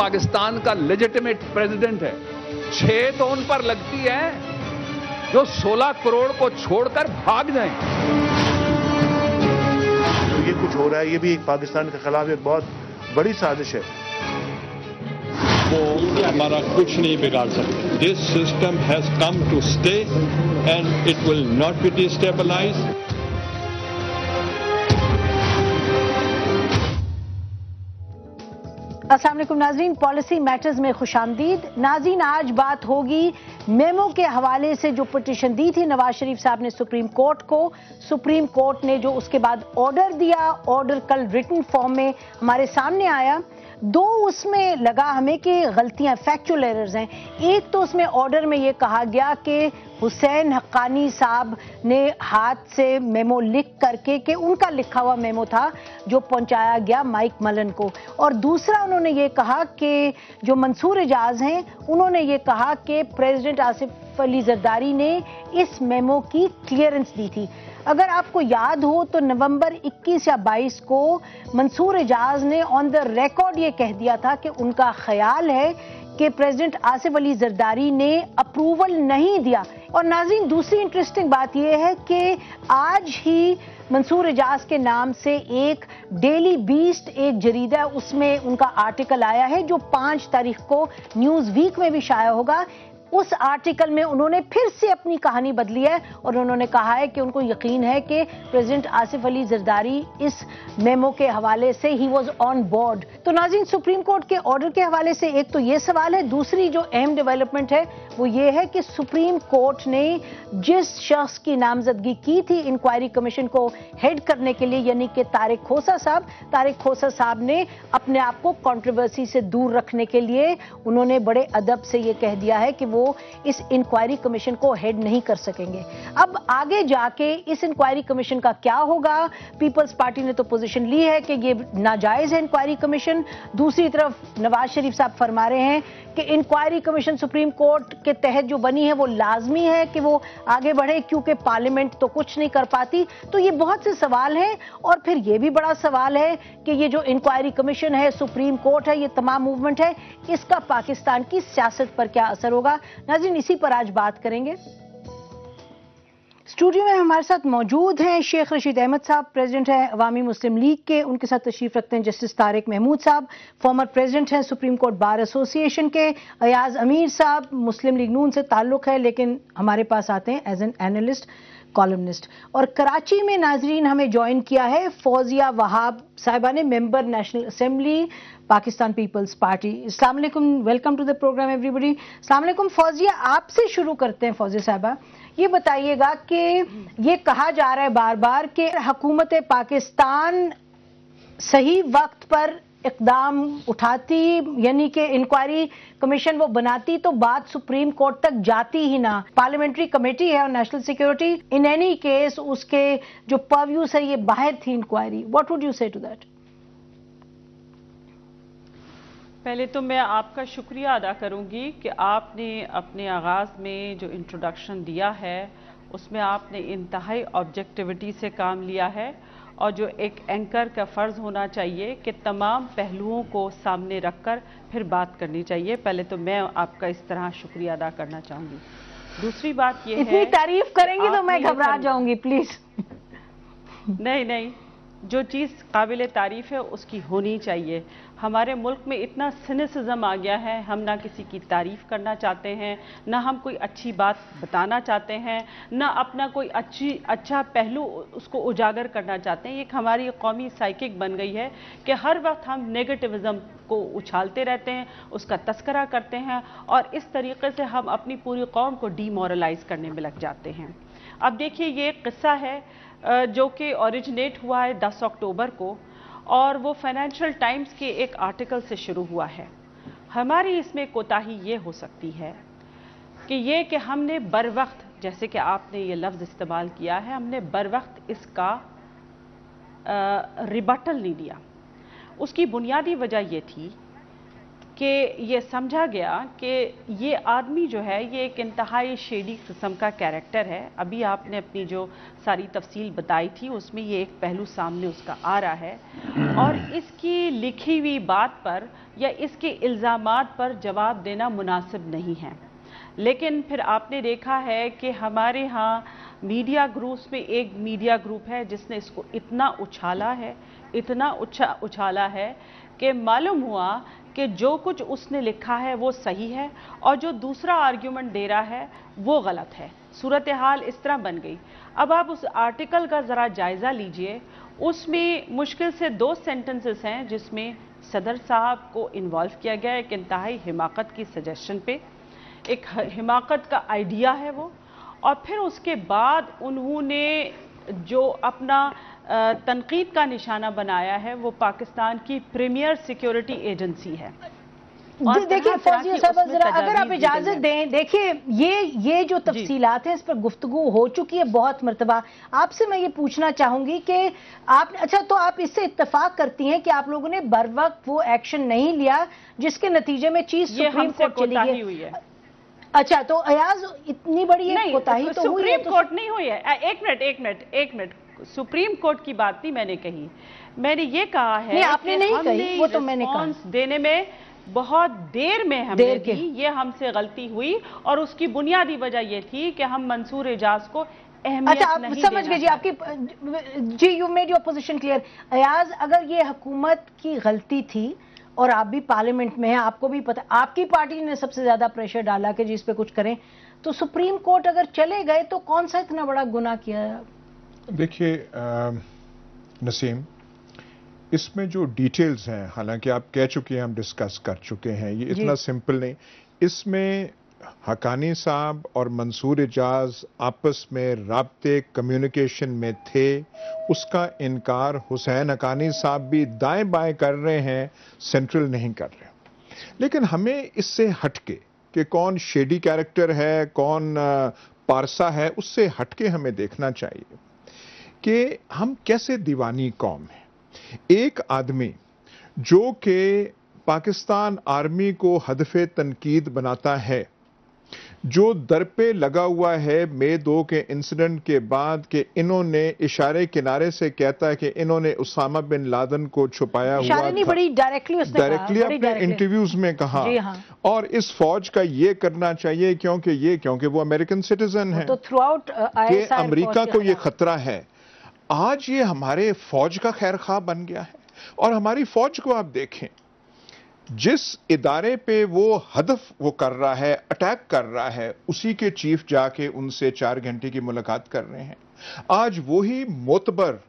पाकिस्तान का legitimate president है छह तो उन पर लगती है जो 16 करोड़ को छोड़कर भाग जाए तो ये कुछ हो रहा है ये भी एक पाकिस्तान के खिलाफ एक बहुत बड़ी साजिश है वो हमारा कुछ नहीं बिगाड़ सकते this system has come to stay and it will not be destabilized Aslam नाजरीन पॉलिसी मैटर्स में खुश आमदीद नाजीन आज बात होगी मेमो के हवाले से जो पटिशन दी थी नवाज शरीफ साहब ने सुप्रीम कोर्ट को सुप्रीम कोर्ट ने जो उसके बाद ऑर्डर दिया ऑर्डर कल रिटन फॉर्म में हमारे सामने आया दो उसमें लगा हमें कि गलतियां फैक्चुअल एरर्स हैं एक तो उसमें ऑर्डर में ये कहा गया कि हुसैन हक्कानी साहब ने हाथ से मेमो लिख करके कि उनका लिखा हुआ मेमो था जो पहुंचाया गया माइक मलन को और दूसरा उन्होंने ये कहा कि जो मंसूर एजाज हैं उन्होंने ये कहा कि प्रेसिडेंट आसिफ अली जरदारी ने इस मेमो की क्लियरेंस दी थी अगर आपको याद हो तो नवंबर 21 या 22 को मंसूर एजाज ने ऑन द रिकॉर्ड ये कह दिया था कि उनका ख्याल है कि प्रेसिडेंट आसिफ अली जरदारी ने अप्रूवल नहीं दिया और नाजीन दूसरी इंटरेस्टिंग बात यह है कि आज ही मंसूर एजाज के नाम से एक डेली बीस्ट एक जरीदा उसमें उनका आर्टिकल आया है जो पांच तारीख को न्यूज वीक में भी शाया होगा उस आर्टिकल में उन्होंने फिर से अपनी कहानी बदली है और उन्होंने कहा है कि उनको यकीन है कि प्रेसिडेंट आसिफ अली जरदारी इस मेमो के हवाले से ही वॉज ऑन बोर्ड तो नाजिन सुप्रीम कोर्ट के ऑर्डर के हवाले से एक तो ये सवाल है दूसरी जो अहम डेवलपमेंट है वो ये है कि सुप्रीम कोर्ट ने जिस शख्स की नामजदगी की थी इंक्वायरी कमीशन को हेड करने के लिए यानी कि तारिक खोसा साहब तारिक खोसा साहब ने अपने आप को कॉन्ट्रोवर्सी से दूर रखने के लिए उन्होंने बड़े अदब से ये कह दिया है कि वो वो इस इंक्वायरी कमीशन को हेड नहीं कर सकेंगे अब आगे जाके इस इंक्वायरी कमीशन का क्या होगा पीपल्स पार्टी ने तो पोजीशन ली है कि ये नाजायज है इंक्वायरी कमीशन दूसरी तरफ नवाज शरीफ साहब फरमा रहे हैं कि इंक्वायरी कमीशन सुप्रीम कोर्ट के तहत जो बनी है वो लाजमी है कि वो आगे बढ़े क्योंकि पार्लियामेंट तो कुछ नहीं कर पाती तो ये बहुत से सवाल हैं और फिर ये भी बड़ा सवाल है कि ये जो इंक्वायरी कमीशन है सुप्रीम कोर्ट है ये तमाम मूवमेंट है इसका पाकिस्तान की सियासत पर क्या असर होगा नाजिन इसी पर आज बात करेंगे स्टूडियो में हमारे साथ मौजूद हैं शेख रशीद अहमद साहब प्रेसिडेंट हैं अवामी मुस्लिम लीग के उनके साथ तशरीफ रखते हैं जस्टिस तारिक महमूद साहब फॉर्मर प्रेसिडेंट हैं सुप्रीम कोर्ट बार एसोसिएशन के अयाज अमीर साहब मुस्लिम लीग नून से ताल्लुक है लेकिन हमारे पास आते हैं एज एन एनालिस्ट कॉलमनिस्ट और कराची में नाजरीन हमें ज्वाइन किया है फौजिया वहाब साहिबा ने member national assembly Pakistan Peoples Party इस्लाम welcome to the program everybody इस्लाम फौजिया आपसे शुरू करते हैं फौजिया साहबा ये बताइएगा कि ये कहा जा रहा है बार बार कि हकूमत पाकिस्तान सही वक्त पर इकदाम उठाती यानी कि इंक्वायरी कमीशन वो बनाती तो बात सुप्रीम कोर्ट तक जाती ही ना पार्लियामेंट्री कमेटी है और national security in any case उसके जो परव्यूस है ये बाहर थी inquiry what would you say to that पहले तो मैं आपका शुक्रिया अदा करूंगी कि आपने अपने आगाज़ में जो इंट्रोडक्शन दिया है उसमें आपने इंतहाई ऑब्जेक्टिविटी से काम लिया है और जो एक एंकर का फ़र्ज़ होना चाहिए कि तमाम पहलुओं को सामने रखकर फिर बात करनी चाहिए पहले तो मैं आपका इस तरह शुक्रिया अदा करना चाहूँगी दूसरी बात ये इतनी तारीफ करेंगी तो मैं घबरा जाऊंगी प्लीज़ नहीं नहीं जो चीज़ काबिल तारीफ़ है उसकी होनी चाहिए हमारे मुल्क में इतना सिनेसिज्म आ गया है हम ना किसी की तारीफ़ करना चाहते हैं ना हम कोई अच्छी बात बताना चाहते हैं ना अपना कोई अच्छी अच्छा पहलू उसको उजागर करना चाहते हैं एक हमारी कौमी साइकिक बन गई है कि हर वक्त हम नेगेटिविज़म को उछालते रहते हैं उसका तस्करा करते हैं और इस तरीके से हम अपनी पूरी कौम को डीमोरलाइज़ करने में लग जाते हैं अब देखिए ये किस्सा है जो कि ओरिजिनेट हुआ है 10 अक्टूबर को और वो फाइनेंशियल टाइम्स के एक आर्टिकल से शुरू हुआ है हमारी इसमें कोताही ये हो सकती है कि ये कि हमने बर वक्त जैसे कि आपने ये लफ्ज़ इस्तेमाल किया है हमने बर वक्त इसका रिबटल नहीं दिया उसकी बुनियादी वजह ये थी कि ये समझा गया कि ये आदमी जो है ये एक इंतहाई शेडी कस्म का कैरेक्टर है अभी आपने अपनी जो सारी तफसील बताई थी उसमें ये एक पहलू सामने उसका आ रहा है और इसकी लिखी हुई बात पर या इसके इल्ज़ाम पर जवाब देना मुनासिब नहीं है लेकिन फिर आपने देखा है कि हमारे यहाँ मीडिया ग्रुप्स में एक मीडिया ग्रुप है जिसने इसको इतना उछाला है इतना उछा उछाला है कि मालूम हुआ कि जो कुछ उसने लिखा है वो सही है और जो दूसरा आर्ग्यूमेंट दे रहा है वो गलत है सूरत हाल इस तरह बन गई अब आप उस आर्टिकल का ज़रा जायज़ा लीजिए उसमें मुश्किल से दो सेंटेंसेस हैं जिसमें सदर साहब को इन्वॉल्व किया गया एक इंतहाई हिमाकत की सजेशन पे एक हिमाकत का आइडिया है वो और फिर उसके बाद उन्होंने जो अपना तनकीद का निशाना बनाया है वो पाकिस्तान की प्रीमियर सिक्योरिटी एजेंसी है जी देखिए फौजी साहब जरा अगर आप इजाजत दें देखिए ये ये जो तफसीलात हैं इस पर गुफ्तगु हो चुकी है बहुत मरतबा आपसे मैं ये पूछना चाहूंगी कि आप अच्छा तो आप इससे इतफाक करती हैं कि आप लोगों ने बर वक्त वो एक्शन नहीं लिया जिसके नतीजे में चीज सुप्रीम कोर्ट चली हुई है अच्छा तो अयाज इतनी बड़ी कोताही तो सुप्रीम तो कोर्ट नहीं हुई है एक मिनट एक मिनट एक मिनट सुप्रीम कोर्ट की बात नहीं मैंने कही मैंने ये कहा है नहीं, आपने नहीं कही वो तो मैंने कहा देने में बहुत देर में हमने देर के। ये हमसे गलती हुई और उसकी बुनियादी वजह ये थी कि हम मंसूर एजाज को अच्छा आप समझ गए जी आपकी जी you made your position clear Ayaz अगर ये हुकूमत की गलती थी और आप भी पार्लियामेंट में हैं आपको भी पता आपकी पार्टी ने सबसे ज्यादा प्रेशर डाला कि जी इस पर कुछ करें तो सुप्रीम कोर्ट अगर चले गए तो कौन सा इतना बड़ा गुना किया देखिए नसीम इसमें जो डिटेल्स हैं हालांकि आप कह चुके हैं हम डिस्कस कर चुके हैं ये इतना सिंपल नहीं इसमें हकानी साहब और मंसूर एजाज आपस में रबते कम्युनिकेशन में थे उसका इनकार हुसैन हकानी साहब भी दाएं बाएं कर रहे हैं सेंट्रल नहीं कर रहे लेकिन हमें इससे हटके कि कौन शेडी कैरेक्टर है कौन पारसा है उससे हटके हमें देखना चाहिए कि हम कैसे दीवानी कौम है एक आदमी जो कि पाकिस्तान आर्मी को हदफ तनकीद बनाता है जो दर पे लगा हुआ है मे दो के इंसिडेंट के बाद कि इन्होंने इशारे किनारे से कहता है कि इन्होंने उसामा बिन लादन को छुपाया हुआ था डायरेक्टली अपने इंटरव्यूज में कहा हाँ। और इस फौज का ये करना चाहिए क्योंकि ये क्योंकि वो तो uh, अमेरिकन सिटीजन है तो थ्रू आउट अमरीका को ये खतरा है आज ये हमारे फौज का खैर खा बन गया है और हमारी फौज को आप देखें जिस इदारे पे वो हदफ वो कर रहा है अटैक कर रहा है उसी के चीफ जाके उनसे चार घंटे की मुलाकात कर रहे हैं आज वो ही मोतबर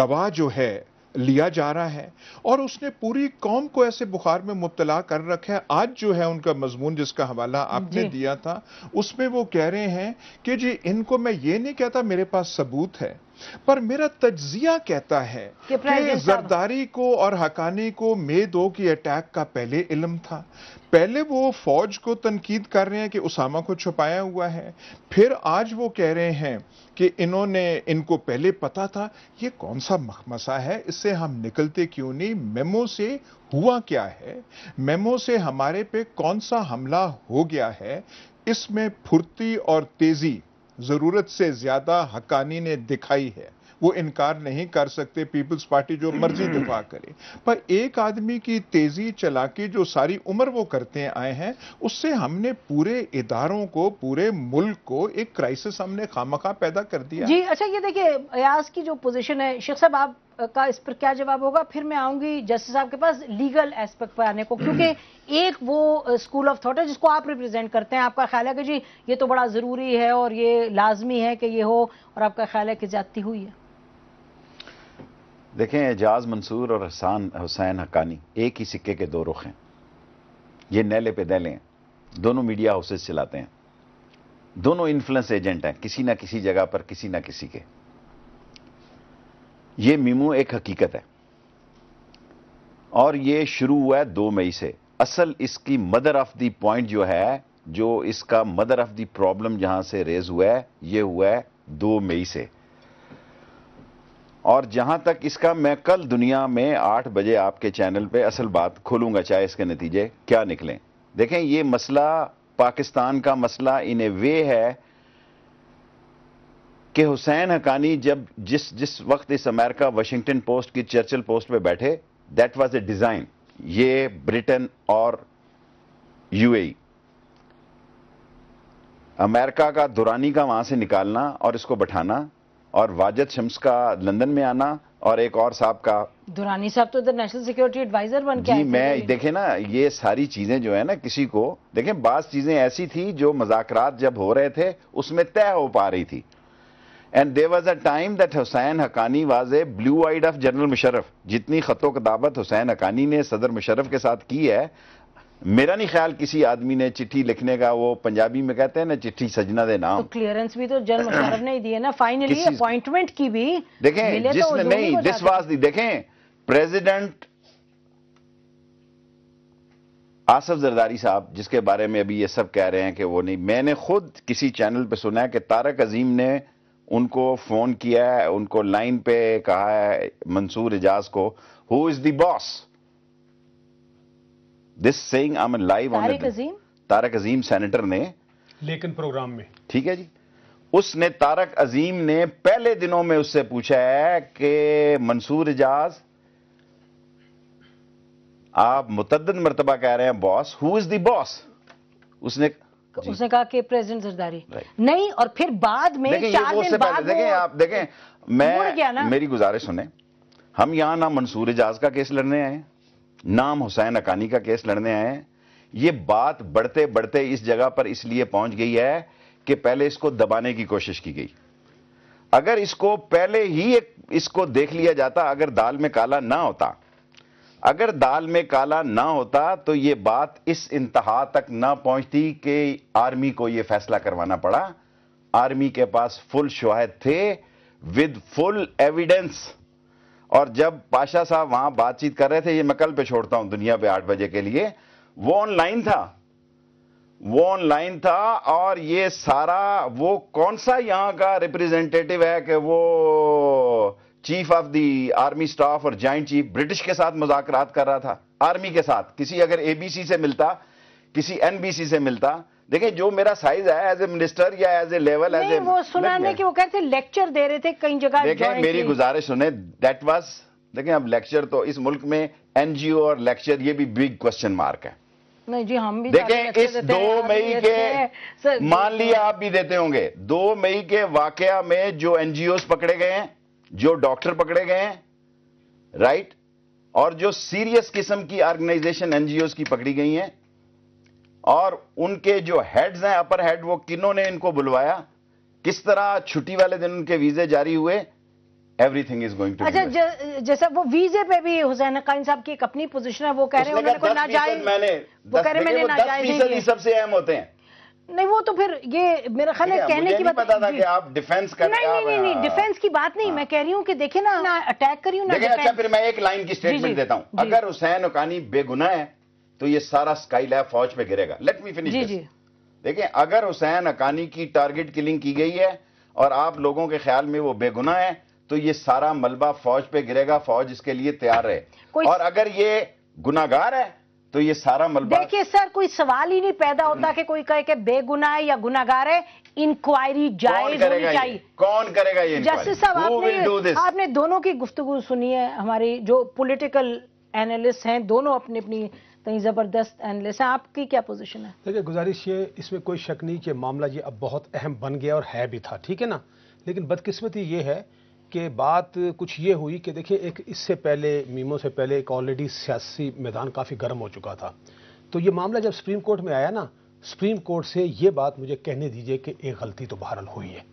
गवाह जो है लिया जा रहा है और उसने पूरी कौम को ऐसे बुखार में मुबतला कर रखा है आज जो है उनका मजमून जिसका हवाला आपने दिया था उसमें वो कह रहे हैं कि जी इनको मैं ये नहीं कहता मेरे पास सबूत है पर मेरा तजिया कहता है कि, जरदारी को और हकानी को मे दो की अटैक का पहले इलम था पहले वो फौज को तनकीद कर रहे हैं कि उसामा को छुपाया हुआ है फिर आज वो कह रहे हैं कि इन्होंने इनको पहले पता था ये कौन सा मखमसा है इससे हम निकलते क्यों नहीं मेमो से हुआ क्या है मेमो से हमारे पे कौन सा हमला हो गया है इसमें फुर्ती और तेजी ज़रूरत से ज़्यादा हकानी ने दिखाई है वो इनकार नहीं कर सकते पीपल्स पार्टी जो मर्जी दिफा करे पर एक आदमी की तेजी चलाकी जो सारी उम्र वो करते आए हैं उससे हमने पूरे इदारों को पूरे मुल्क को एक क्राइसिस हमने खामखा पैदा कर दिया जी अच्छा ये देखिए अयाज की जो पोजीशन है शेख साहब आप का इस पर क्या जवाब होगा फिर मैं आऊंगी जस्टिस साहब के पास लीगल एस्पेक्ट पर आने को क्योंकि एक वो स्कूल ऑफ थॉट है जिसको आप रिप्रेजेंट करते हैं आपका ख्याल है कि जी ये तो बड़ा ज़रूरी है और ये लाजमी है कि ये हो और आपका ख्याल है कि जाती हुई है देखें एजाज मंसूर और हसान हुसैन हकानी एक ही सिक्के के दो रुख हैं ये नैले पे दैले हैं दोनों मीडिया हाउसेज चलाते हैं दोनों इन्फ्लुएंस एजेंट हैं किसी ना किसी जगह पर किसी ना किसी के ये मीमू एक हकीकत है और ये शुरू हुआ है दो मई से असल इसकी मदर ऑफ दी पॉइंट जो है जो इसका मदर ऑफ दी प्रॉब्लम जहां से रेज हुआ है ये हुआ है दो मई से और जहां तक इसका मैं कल दुनिया में आठ बजे आपके चैनल पे असल बात खोलूंगा चाहे इसके नतीजे क्या निकलें देखें ये मसला पाकिस्तान का मसला इन ए वे है कि हुसैन हकानी जब जिस जिस वक्त इस अमेरिका वाशिंगटन पोस्ट की चर्चिल पोस्ट पे बैठे दैट वाज ए डिज़ाइन ये ब्रिटेन और यूएई अमेरिका का दुरानी का वहां से निकालना और इसको बैठाना और वाजिद शम्स का लंदन में आना और एक और साहब का दुरानी साहब तो इधर नेशनल सिक्योरिटी एडवाइजर बन के जी मैं देखे ना ये सारी चीजें जो है ना किसी को देखें बाज चीजें ऐसी थी जो मजाकरात जब हो रहे थे उसमें तय हो पा रही थी and there was a time that Husain Haqqani was a blue eyed of general Musharraf जितनी का कदाबत हुसैन हकानी ने सदर मुशरफ के साथ की है मेरा नहीं ख्याल किसी आदमी ने चिट्ठी लिखने का वो पंजाबी में कहते हैं ना चिट्ठी सजना दे नाम तो क्लियरेंस भी तो जनरल मुशरफ ने दी है ना फाइनली अपॉइंटमेंट की भी देखें जिसने तो नहीं दिस वॉज दी देखें प्रेजिडेंट आसफ जरदारी साहब जिसके बारे में अभी ये सब कह रहे हैं कि वो नहीं मैंने खुद किसी चैनल पे सुना है कि तारक अजीम ने उनको फोन किया है उनको लाइन पे कहा है मंसूर एजाज को who is the boss this saying I am live on Azeem Tariq Azeem senator ने लेकिन प्रोग्राम में ठीक है जी उसने तारक अजीम ने पहले दिनों में उससे पूछा है कि मंसूर एजाज आप मुतद मरतबा कह रहे हैं boss who is the boss उसने उसने कहा कि प्रेसिडेंट जरदारी नहीं और फिर बाद में चार दिन बाद देखें आप देखें मैं मेरी गुजारिश सुने हम यहाँ ना मंसूर एजाज का केस लड़ने आए नाम हुसैन अकानी का केस लड़ने आए ये बात बढ़ते बढ़ते इस जगह पर इसलिए पहुंच गई है कि पहले इसको दबाने की कोशिश की गई अगर इसको पहले ही एक इसको देख लिया जाता अगर दाल में काला ना होता अगर दाल में काला ना होता तो ये बात इस इंतहा तक ना पहुंचती कि आर्मी को ये फैसला करवाना पड़ा आर्मी के पास फुल शवाहद थे विद फुल एविडेंस और जब पाशा साहब वहां बातचीत कर रहे थे ये मैं कल पे छोड़ता हूं दुनिया पे आठ बजे के लिए वो ऑनलाइन था वो ऑनलाइन था और ये सारा वो कौन सा यहां का रिप्रेजेंटेटिव है कि वो chief of the army staff और ज्वाइंट चीफ ब्रिटिश के साथ मुजाकरात कर रहा था आर्मी के साथ किसी अगर एबीसी से मिलता किसी एनबीसी से मिलता देखिए जो मेरा साइज है एज ए मिनिस्टर या as a level as a सुना कि वो कहते लेक्चर दे रहे थे कई जगह देखें मेरी गुजारिश सुने दैट वॉज देखें अब लेक्चर तो इस मुल्क में एनजीओ और लेक्चर ये भी बिग क्वेश्चन मार्क है नहीं जी हम भी देखें इस दो मई के मान लिया आप भी देते होंगे दो मई के वाकया में जो एनजीओ पकड़े गए हैं जो डॉक्टर पकड़े गए हैं राइट और जो सीरियस किस्म की ऑर्गेनाइजेशन एनजीओ की पकड़ी गई हैं और उनके जो हेड्स हैं अपर हेड वो ने इनको बुलवाया किस तरह छुट्टी वाले दिन उनके वीजे जारी हुए एवरीथिंग इज गोइंग टू अच्छा जैसा वो वीजे पे भी हुसैन खान साहब की एक अपनी पोजिशन है वो कह रहे हैं उन्होंने कोई जाए मैंने वो कह रहे मैंने नाजायज सबसे अहम होते हैं नहीं वो तो फिर ये मेरा ख्याल है कहने की बात पता था कि आप डिफेंस कर नहीं नहीं नहीं, नहीं डिफेंस की बात नहीं हाँ। मैं कह रही हूँ कि देखे ना ना अटैक करी हूँ अच्छा फिर मैं एक लाइन की स्टेटमेंट देता हूँ अगर हुसैन उकानी बेगुनाह है तो ये सारा स्काई लैब फौज पे गिरेगा लेट मी फिनिश जी देखिए अगर हुसैन अकानी की टारगेट किलिंग की गई है और आप लोगों के ख्याल में वो बेगुनाह है तो ये सारा मलबा फौज पे गिरेगा फौज इसके लिए तैयार है और अगर ये गुनागार है तो ये सारा मलबा देखिए सर कोई सवाल ही नहीं पैदा होता कि कोई कहे कि बेगुनाह या गुनागार है इंक्वायरी जायज होनी चाहिए कौन करेगा ये जस्टिस साहब आपने आपने दोनों की गुफ्तगु सुनी है हमारी जो पॉलिटिकल एनालिस्ट हैं दोनों अपनी अपनी कहीं ज़बरदस्त एनालिस्ट है आपकी क्या पोजीशन है देखिए गुजारिश ये इसमें कोई शक नहीं कि मामला ये अब बहुत अहम बन गया और है भी था ठीक है ना लेकिन बदकिस्मती ये है उसके बाद कुछ ये हुई कि देखिए एक इससे पहले मीमो से पहले एक ऑलरेडी सियासी मैदान काफ़ी गर्म हो चुका था तो ये मामला जब सुप्रीम कोर्ट में आया ना सुप्रीम कोर्ट से ये बात मुझे कहने दीजिए कि एक गलती तो बहरहाल हुई है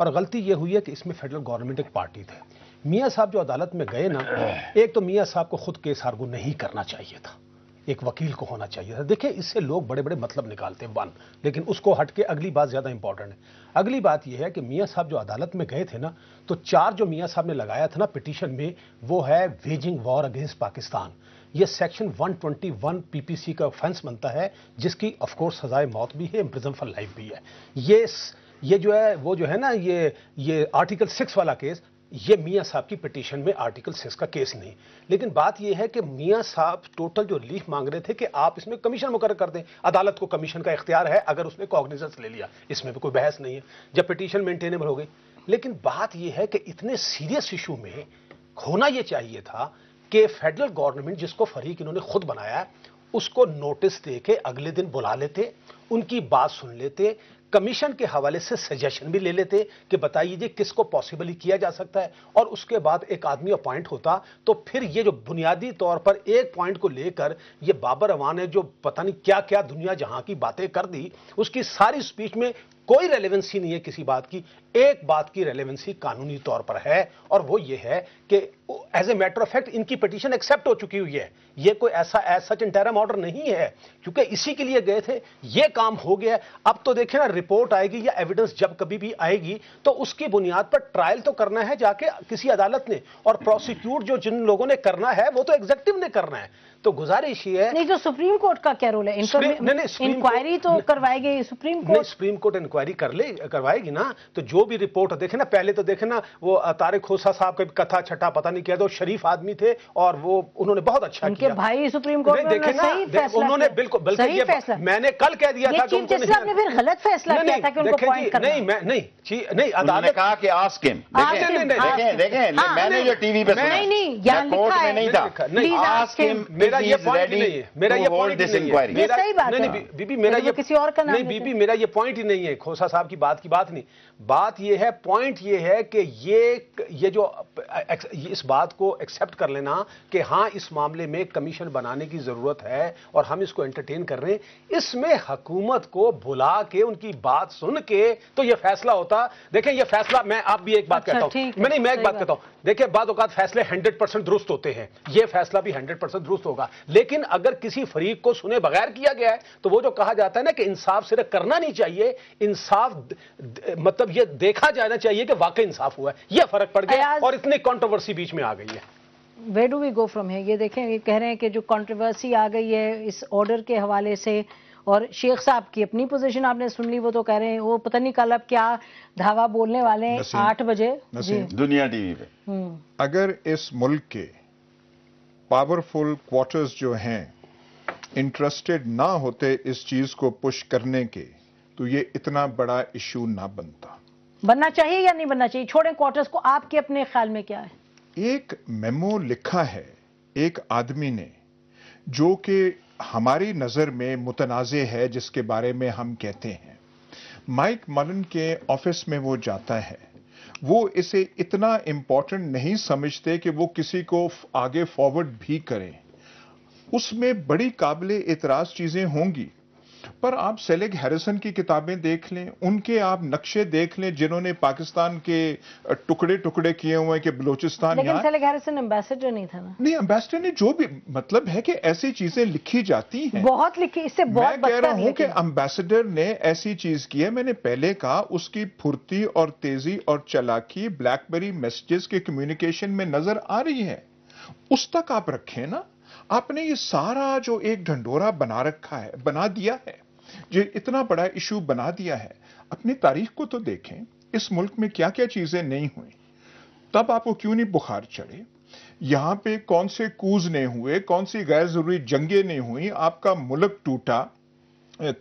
और गलती ये हुई है कि इसमें फेडरल गवर्नमेंट एक पार्टी थे मियाँ साहब जो अदालत में गए ना एक तो मियाँ साहब को खुद केस आर्गू नहीं करना चाहिए था एक वकील को होना चाहिए था देखिए इससे लोग बड़े बड़े मतलब निकालते हैं वन लेकिन उसको हट के अगली बात ज़्यादा इंपॉर्टेंट है अगली बात यह है कि मियाँ साहब जो अदालत में गए थे ना तो चार जो मियाँ साहब ने लगाया था ना पिटिशन में वो है वेजिंग वॉर अगेंस्ट पाकिस्तान ये सेक्शन 121 सी का ऑफेंस बनता है जिसकी ऑफकोर्स सजाए मौत भी है इम्प्रिजन फॉर लाइफ भी है ये ये जो है वो जो है ना ये ये आर्टिकल सिक्स वाला केस ये मियाँ साहब की पिटीशन में आर्टिकल सिक्स का केस नहीं लेकिन बात यह है कि मियाँ साहब टोटल जो लीफ मांग रहे थे कि आप इसमें कमीशन मुकर कर दें अदालत को कमीशन का इख्तियार है अगर उसने कॉग्निजेंस ले लिया इसमें भी कोई बहस नहीं है जब पिटीशन मेंटेनेबल हो गई लेकिन बात यह है कि इतने सीरियस इशू में होना यह चाहिए था कि फेडरल गवर्नमेंट जिसको फरीक इन्होंने खुद बनाया उसको नोटिस दे के अगले दिन बुला लेते उनकी बात सुन लेते कमीशन के हवाले से सजेशन भी ले लेते कि बताइए जी किसको पॉसिबली किया जा सकता है और उसके बाद एक आदमी अपॉइंट होता तो फिर ये जो बुनियादी तौर पर एक पॉइंट को लेकर ये बाबर अवान ने जो पता नहीं क्या क्या दुनिया जहां की बातें कर दी उसकी सारी स्पीच में कोई रेलेवेंसी नहीं है किसी बात की एक बात की रेलेवेंसी कानूनी तौर पर है और वो ये है कि as a matter of fact इनकी पिटीशन एक्सेप्ट हो चुकी हुई है ये कोई ऐसा एज सच इंटरम ऑर्डर नहीं है क्योंकि इसी के लिए गए थे ये काम हो गया अब तो देखें ना रिपोर्ट आएगी या एविडेंस जब कभी भी आएगी तो उसकी बुनियाद पर ट्रायल तो करना है जाके किसी अदालत ने और प्रोसिक्यूट जो जिन लोगों ने करना है वो तो एग्जेक्टिव ने करना है तो गुजारिश ही है नहीं तो सुप्रीम कोर्ट का क्या रोल है इंक्वायरी तो करवाई गई supreme court supreme court inquiry कर ले करवाएगी ना तो जो भी रिपोर्ट देखे ना पहले तो देखे ना वो तारिक खोसा साहब का कथा छठा पता नहीं किया तो शरीफ आदमी थे और वो उन्होंने बहुत अच्छा किया भाई सुप्रीम कोर्ट देखे ना उन्होंने बिल्कुल बल्कि मैंने कल कह दिया था फिर गलत फैसला किया था कि उनको नहीं मैं नहीं जी नहीं अदालत ने कहा कि आस्क हिम देखें देखें हाँ, मैंने जो टीवी पे सुना नहीं नहीं यहां लिखा है नहीं था आस्क हिम मेरा नहीं है बीबी मेरा ये पॉइंट ही नहीं है खोसा साहब की बात की बात नहीं बात ये है पॉइंट ये है कि ये ये जो इस बात को एक्सेप्ट कर लेना कि हाँ इस मामले में कमीशन बनाने की जरूरत है और हम इसको एंटरटेन कर रहे हैं इसमें हकूमत को बुला के उनकी बात सुन के तो ये फैसला होता देखें ये फैसला मैं आप भी एक बात अच्छा, कहता हूं मैं नहीं मैं एक बात कहता हूं देखिए बाद फैसले हंड्रेड दुरुस्त होते हैं ये फैसला भी हंड्रेड दुरुस्त होगा होगा लेकिन अगर किसी फरीक को सुने बगैर किया गया है तो वो जो कहा जाता है ना कि इंसाफ सिर्फ करना नहीं चाहिए इंसाफ मतलब ये देखा जाना चाहिए कि वाकई इंसाफ हुआ है यह फर्क पड़ गया और इतनी कॉन्ट्रोवर्सी बीच में आ गई है where do we go from है ये देखें ये कह रहे हैं कि जो कॉन्ट्रोवर्सी आ गई है इस ऑर्डर के हवाले से और शेख साहब की अपनी पोजीशन आपने सुन ली वो तो कह रहे हैं वो पता नहीं कल अब क्या धावा बोलने वाले हैं आठ बजे दुनिया टीवी पे हम्म। अगर इस मुल्क के पावरफुल क्वार्टर्स जो हैं इंटरेस्टेड ना होते इस चीज को पुश करने के तो ये इतना बड़ा इशू ना बनता बनना चाहिए या नहीं बनना चाहिए छोड़े क्वार्टर्स को आपके अपने ख्याल में क्या है एक मेमो लिखा है एक आदमी ने जो कि हमारी नजर में मुतनाजे है जिसके बारे में हम कहते हैं माइक मलन के ऑफिस में वो जाता है वो इसे इतना इंपॉर्टेंट नहीं समझते कि वो किसी को आगे फॉरवर्ड भी करें उसमें बड़ी काबिल एतराज़ चीज़ें होंगी पर आप सेलिग हैरिसन की किताबें देख लें उनके आप नक्शे देख लें जिन्होंने पाकिस्तान के टुकड़े टुकड़े किए हुए हैं कि बलोचिस्तान लेकिन सेलिग हैरिसन एम्बेसडर नहीं था ना नहीं एम्बेसडर ने जो भी मतलब है कि ऐसी चीजें लिखी जाती हैं बहुत लिखी इससे बहुत मैं कह रहा हूं कि एम्बेसडर ने ऐसी चीज की है मैंने पहले कहा उसकी फुर्ती और तेजी और चलाकी ब्लैकबेरी मैसेजेस के कम्युनिकेशन में नजर आ रही है उस तक आप रखें ना आपने ये सारा जो एक ढंडोरा बना रखा है बना दिया है जो इतना बड़ा इशू बना दिया है अपनी तारीख को तो देखें इस मुल्क में क्या क्या चीज़ें नहीं हुई तब आपको क्यों नहीं बुखार चढ़े यहां पे कौन से कूज नहीं हुए कौन सी गैर ज़रूरी जंगें नहीं हुई आपका मुल्क टूटा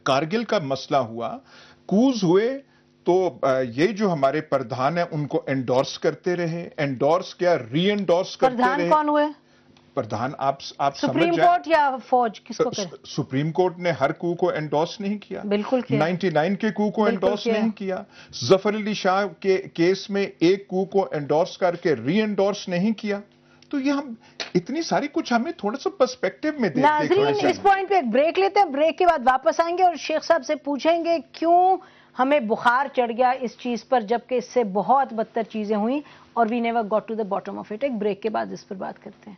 कारगिल का मसला हुआ कूज हुए तो ये जो हमारे प्रधान है उनको एंडोर्स करते रहे एंडोर्स क्या री एंडोर्स करते रहे कौन हुए प्रधान आप आप सुप्रीम कोर्ट या फौज किसको कर? सुप्रीम कोर्ट ने हर कू को एंडोर्स नहीं किया बिल्कुल नाइनटी नाइन के कू को एंडोर्स नहीं किया जफर अली शाह के केस में एक कू को एंडोर्स करके री एंडोर्स नहीं किया तो ये हम इतनी सारी कुछ हमें थोड़ा सा पर्सपेक्टिव में नाजरीन इस पॉइंट पे एक ब्रेक लेते हैं ब्रेक के बाद वापस आएंगे और शेख साहब से पूछेंगे क्यों हमें बुखार चढ़ गया इस चीज़ पर जबकि इससे बहुत बदतर चीज़ें हुई और we never got to the bottom of it एक ब्रेक के बाद इस पर बात करते हैं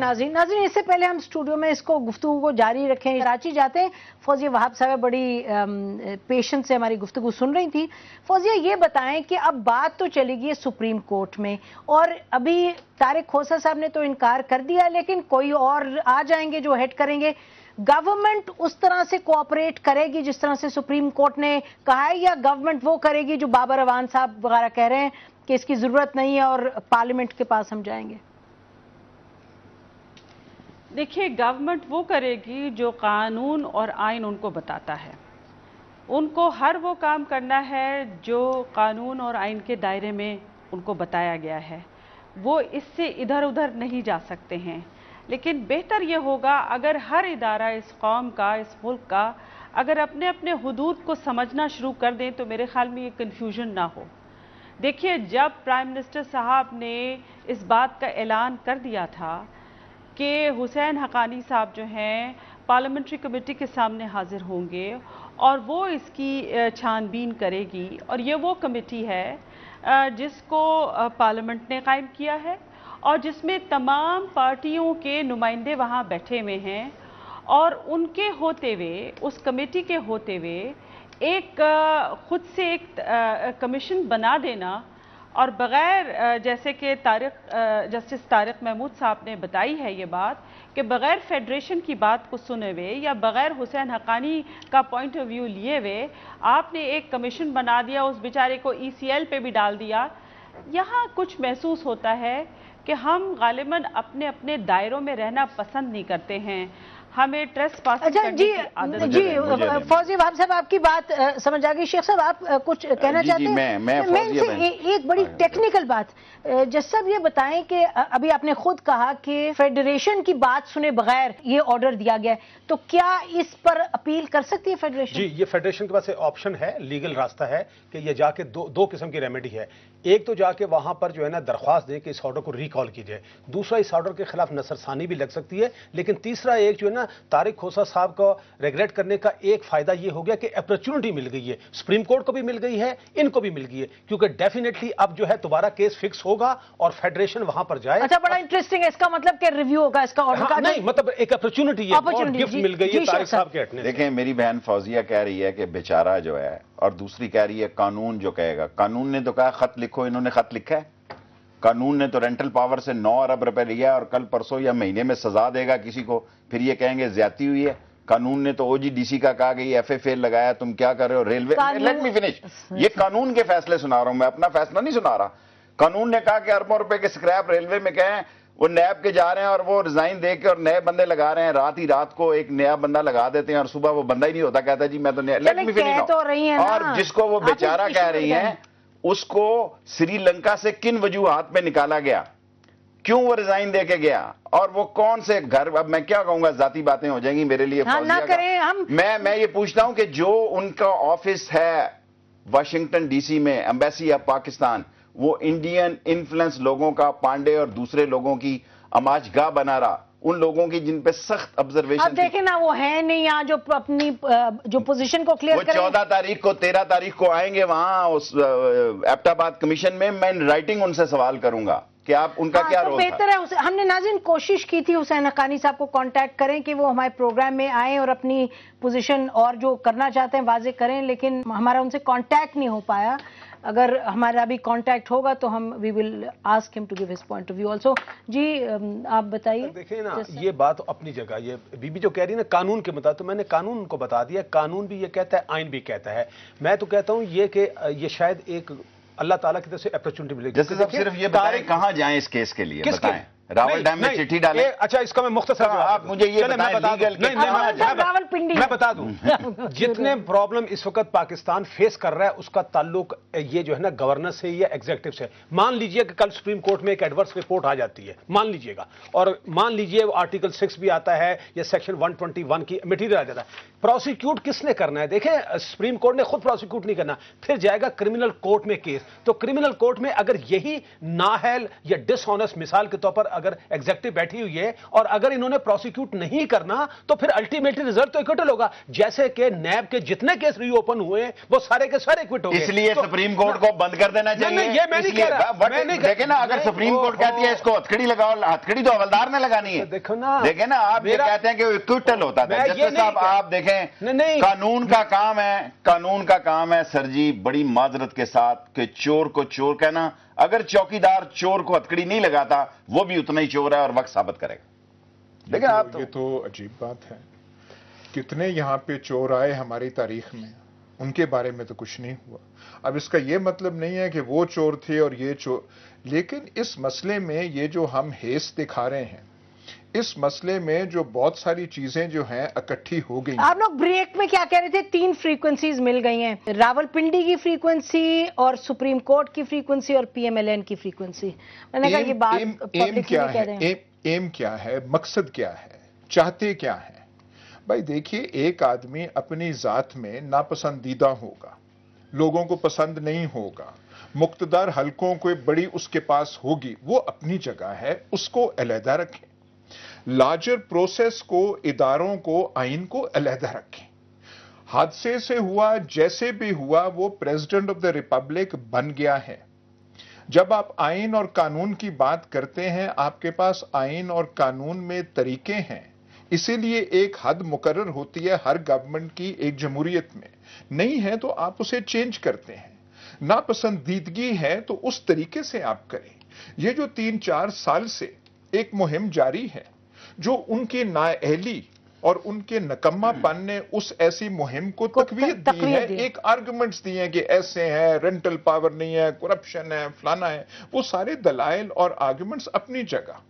नाजरीन नाजरीन इससे पहले हम स्टूडियो में इसको गुफ्तु को जारी रखें कराची जाते हैं फौजिया वहाब साहब बड़ी पेशेंट से हमारी गुफ्तु सुन रही थी फौजिया ये बताएं कि अब बात तो चली गई सुप्रीम कोर्ट में और अभी तारिक खोसा साहब ने तो इनकार कर दिया लेकिन कोई और आ जाएंगे जो हेड करेंगे गवर्नमेंट उस तरह से कोऑपरेट करेगी जिस तरह से सुप्रीम कोर्ट ने कहा है या गवर्नमेंट वो करेगी जो बाबर अवान साहब वगैरह कह रहे हैं कि इसकी ज़रूरत नहीं है और पार्लियामेंट के पास हम जाएंगे देखिए गवर्नमेंट वो करेगी जो कानून और आइन उनको बताता है उनको हर वो काम करना है जो कानून और आइन के दायरे में उनको बताया गया है वो इससे इधर उधर नहीं जा सकते हैं लेकिन बेहतर ये होगा अगर हर इदारा इस कौम का इस मुल्क का अगर अपने अपने हदूद को समझना शुरू कर दें तो मेरे ख्याल में ये कन्फ्यूजन ना हो देखिए जब प्राइम मिनिस्टर साहब ने इस बात का ऐलान कर दिया था कि हुसैन हकानी साहब जो हैं पार्लियामेंट्री कमेटी के सामने हाजिर होंगे और वो इसकी छानबीन करेगी और ये वो कमेटी है जिसको पार्लियामेंट ने कायम किया है और जिसमें तमाम पार्टियों के नुमाइंदे वहाँ बैठे हुए हैं और उनके होते हुए उस कमेटी के होते हुए एक खुद से एक कमीशन बना देना और बग़ैर जैसे कि तारक जस्टिस तारक महमूद साहब ने बताई है ये बात कि बग़ैर फेडरेशन की बात को सुने हुए या बग़ैर हुसैन हकानी का पॉइंट ऑफ व्यू लिए हुए आपने एक कमीशन बना दिया उस बेचारे को ई सी एल पे भी डाल दिया यहाँ कुछ महसूस होता है कि हम गालिबा अपने अपने दायरों में रहना पसंद नहीं करते हैं हमें ट्रस्ट पास अच्छा जी जी फौजी भाव साहब आपकी बात समझ आ गई शेख साहब आप कुछ कहना चाहते हैं मैं मैं, मैं इनसे एक बड़ी टेक्निकल हाँ, बात जस साहब ये बताएं कि अभी आपने खुद कहा कि फेडरेशन की बात सुने बगैर ये ऑर्डर दिया गया है तो क्या इस पर अपील कर सकती है फेडरेशन जी ये फेडरेशन के पास ऑप्शन है लीगल रास्ता है कि ये जाके दो दो किस्म की रेमेडी है एक तो जाके वहां पर जो है ना दरख्वास्त दे कि इस ऑर्डर को रिकॉल की जाए दूसरा इस ऑर्डर के खिलाफ नसरसानी भी लग सकती है लेकिन तीसरा एक जो है ना ना तारिक खोसा साहब को रेगुलेट करने का एक फायदा यह हो गया कि अपॉर्चुनिटी मिल गई है सुप्रीम कोर्ट को भी मिल गई है इनको भी मिल गई है क्योंकि डेफिनेटली अब जो है दोबारा केस फिक्स होगा और फेडरेशन वहां पर जाए अच्छा बड़ा इंटरेस्टिंग है इसका मतलब क्या रिव्यू होगा इसका और हाँ, नहीं मतलब एक अपॉर्चुनिटी है और गिफ्ट मिल गई है तारिक साहब के हटने देखें मेरी बहन फौजिया कह रही है कि बेचारा जो है और दूसरी कह रही है कानून जो कहेगा कानून ने तो कहा खत लिखो इन्होंने खत लिखा है कानून ने तो रेंटल पावर से 9 अरब रुपए लिया और कल परसों या महीने में सजा देगा किसी को फिर ये कहेंगे ज्यादा हुई है कानून ने तो ओजीडीसी का कहा कि एफ एफ लगाया तुम क्या कर रहे हो रेलवे लेट मी फिनिश ये कानून के फैसले सुना रहा हूं मैं अपना फैसला नहीं सुना रहा कानून ने कहा कि अरबों रुपए के स्क्रैप रेलवे में कहें वो नैब के जा रहे हैं और वो रिजाइन दे के और नए बंदे लगा रहे हैं रात ही रात को एक नया बंदा लगा देते हैं और सुबह वो बंदा ही नहीं होता कहता जी मैं तो नया लेट मी फिनिश और जिसको वो बेचारा कह रही है उसको श्रीलंका से किन वजूहत में निकाला गया क्यों वो रिजाइन देके गया और वो कौन से घर अब मैं क्या कहूंगा जाती बातें हो जाएंगी मेरे लिए हाँ, ना करें हम मैं मैं ये पूछता हूं कि जो उनका ऑफिस है वाशिंगटन डीसी में एम्बेसी ऑफ पाकिस्तान वो इंडियन इन्फ्लुएंस लोगों का पांडे और दूसरे लोगों की अमाजगाह बना रहा उन लोगों की जिन पे सख्त ऑब्जर्वेशन अब ना वो है नहीं यहाँ जो अपनी जो पोजीशन को क्लियर करें चौदह तारीख को तेरह तारीख को आएंगे वहाँ उस एप्टाबाद कमीशन में मैं राइटिंग उनसे सवाल करूंगा कि आप उनका हाँ, क्या तो बेहतर है उसे, हमने नाजिन कोशिश की थी हुसैन खानी साहब को कांटेक्ट करें कि वो हमारे प्रोग्राम में आए और अपनी पोजीशन और जो करना चाहते हैं वाजे करें लेकिन हमारा उनसे कांटेक्ट नहीं हो पाया अगर हमारा भी कांटेक्ट होगा तो हम we will ask him to give his point of view also जी आप बताइए देखिए ना ये बात अपनी जगह ये बीबी जो कह रही है ना कानून के मुताबिक तो मैंने कानून को बता दिया कानून भी ये कहता है आइन भी कहता है मैं तो कहता हूँ ये कि ये शायद एक अल्लाह ताला की तरफ से अपॉर्चुनिटी मिलेगी सिर्फ ये बताएं कहाँ जाएं इस केस के लिए बताएं रावल डैम में चिट्ठी डाले अच्छा इसका मैं मुख्तसर हाँ, आप मुझे ये मैं बता दू मैं बता दूं जितने प्रॉब्लम इस वक्त पाकिस्तान फेस कर रहा है उसका ताल्लुक ये जो है ना गवर्नर से या एग्जेक्टिव से मान लीजिए कि कल सुप्रीम कोर्ट में एक एडवर्स रिपोर्ट आ जाती है मान लीजिएगा और मान लीजिए आर्टिकल सिक्स भी आता है या सेक्शन वन की मटीरियल आ जाता है प्रोसिक्यूट किसने करना है देखें सुप्रीम कोर्ट ने खुद प्रोसिक्यूट नहीं करना फिर जाएगा क्रिमिनल कोर्ट में केस तो क्रिमिनल कोर्ट में अगर यही नाहल या डिसऑनेस्ट मिसाल के तौर पर अगर एग्जेक्टिव बैठी हुई है और अगर इन्होंने प्रोसिक्यूट नहीं करना तो फिर अल्टीमेटली रिजल्ट तो इक्विटल होगा जैसे कि नैब के जितने केस रीओपन हुए वो सारे के सारे इक्विट हो इसलिए तो, सुप्रीम कोर्ट को बंद कर देना चाहिए ये मैं नहीं कह रहा देखे ना अगर सुप्रीम कोर्ट कहती है इसको हथकड़ी लगाओ हथकड़ी तो हवलदार ने लगानी है देखो ना देखे ना आप ये कहते हैं कि इक्विटल होता था जस्टिस साहब आप देखें कानून का काम है कानून का काम है सर जी बड़ी माजरत के साथ कि चोर को चोर कहना अगर चौकीदार चोर को हथकड़ी नहीं लगाता वो भी उतना ही चोर है और वक्त साबित करेगा लेकिन तो- आप तो- ये तो अजीब बात है कितने यहां पे चोर आए हमारी तारीख में उनके बारे में तो कुछ नहीं हुआ अब इसका यह मतलब नहीं है कि वो चोर थे और ये चोर लेकिन इस मसले में ये जो हम हेस दिखा रहे हैं इस मसले में जो बहुत सारी चीजें जो हैं इकट्ठी हो गई आप लोग ब्रेक में क्या कह रहे थे तीन फ्रीक्वेंसीज मिल गई हैं रावलपिंडी की फ्रीक्वेंसी और सुप्रीम कोर्ट की फ्रीक्वेंसी और पीएमएलएन की फ्रीक्वेंसी मैंने कहा कि बात एम, एम क्या है एम, एम क्या है मकसद क्या है चाहते क्या है भाई देखिए एक आदमी अपनी जात में नापसंदीदा होगा लोगों को पसंद नहीं होगा मुक्तदार हल्कों को बड़ी उसके पास होगी वो अपनी जगह है उसको अलहदा रखें लार्जर प्रोसेस को इदारों को आइन को अलहदा रखें हादसे से हुआ जैसे भी हुआ वो प्रेसिडेंट ऑफ द रिपब्लिक बन गया है जब आप आइन और कानून की बात करते हैं आपके पास आइन और कानून में तरीके हैं इसीलिए एक हद मुकर होती है हर गवर्नमेंट की एक जमहूरियत में नहीं है तो आप उसे चेंज करते हैं नापसंदीदगी है तो उस तरीके से आप करें ये जो तीन चार साल से एक मुहिम जारी है जो उनकी नाअहली और उनके नकम्मा हम्म। पान ने उस ऐसी मुहिम को तकवीत दी है दी। एक आर्ग्यूमेंट्स दिए हैं कि ऐसे हैं रेंटल पावर नहीं है करप्शन है फलाना है वो सारे दलाइल और आर्गुमेंट्स अपनी जगह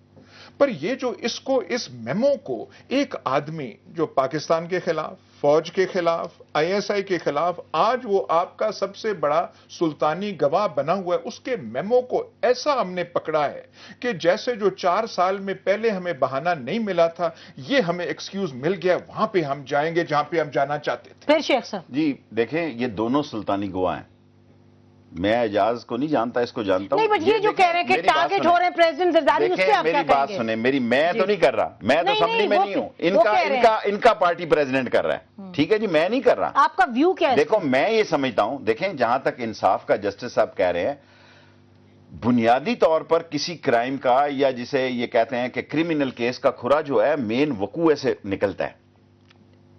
पर ये जो इसको इस मेमो को एक आदमी जो पाकिस्तान के खिलाफ फौज के खिलाफ आईएसआई के खिलाफ आज वो आपका सबसे बड़ा सुल्तानी गवाह बना हुआ है उसके मेमो को ऐसा हमने पकड़ा है कि जैसे जो चार साल में पहले हमें बहाना नहीं मिला था ये हमें एक्सक्यूज मिल गया वहां पे हम जाएंगे जहां पे हम जाना चाहते थे शेख साहब जी देखें ये दोनों सुल्तानी गवाह हैं मैं एजाज को नहीं जानता इसको जानता हूँ नहीं बट ये, जो कह रहे हैं कि टारगेट हो रहे हैं प्रेसिडेंट जरदारी उससे आप मेरी बात सुने मेरी मैं तो नहीं कर रहा मैं तो सपनी में नहीं हूँ इनका इनका इनका पार्टी प्रेसिडेंट कर रहा है हम्म। ठीक है जी मैं नहीं कर रहा आपका व्यू क्या है देखो मैं ये समझता हूँ देखें जहां तक इंसाफ का जस्टिस आप कह रहे हैं बुनियादी तौर पर किसी क्राइम का या जिसे ये कहते हैं कि क्रिमिनल केस का खुरा जो है मेन वकूए से निकलता है